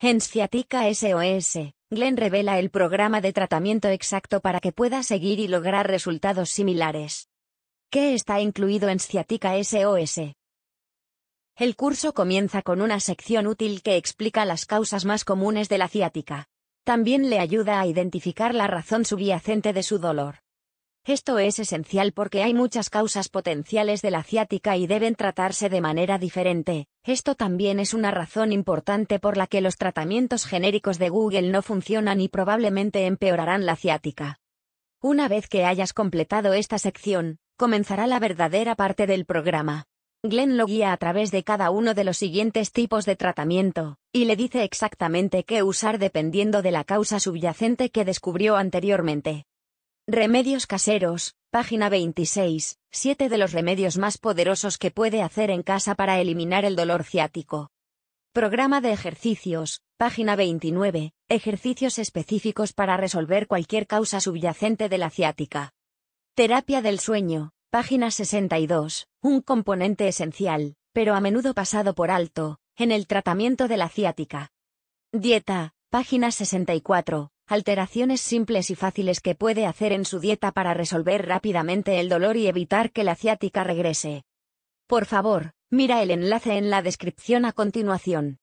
En Sciatica SOS, Glenn revela el programa de tratamiento exacto para que pueda seguir y lograr resultados similares. ¿Qué está incluido en Sciatica SOS? El curso comienza con una sección útil que explica las causas más comunes de la ciática. También le ayuda a identificar la razón subyacente de su dolor. Esto es esencial porque hay muchas causas potenciales de la ciática y deben tratarse de manera diferente. Esto también es una razón importante por la que los tratamientos genéricos de Google no funcionan y probablemente empeorarán la ciática. Una vez que hayas completado esta sección, comenzará la verdadera parte del programa. Glenn lo guía a través de cada uno de los siguientes tipos de tratamiento, y le dice exactamente qué usar dependiendo de la causa subyacente que descubrió anteriormente. Remedios caseros, página 26, 7 de los remedios más poderosos que puede hacer en casa para eliminar el dolor ciático. Programa de ejercicios, página 29, ejercicios específicos para resolver cualquier causa subyacente de la ciática. Terapia del sueño, página 62, un componente esencial, pero a menudo pasado por alto, en el tratamiento de la ciática. Dieta, página 64, alteraciones simples y fáciles que puede hacer en su dieta para resolver rápidamente el dolor y evitar que la ciática regrese. Por favor, mira el enlace en la descripción a continuación.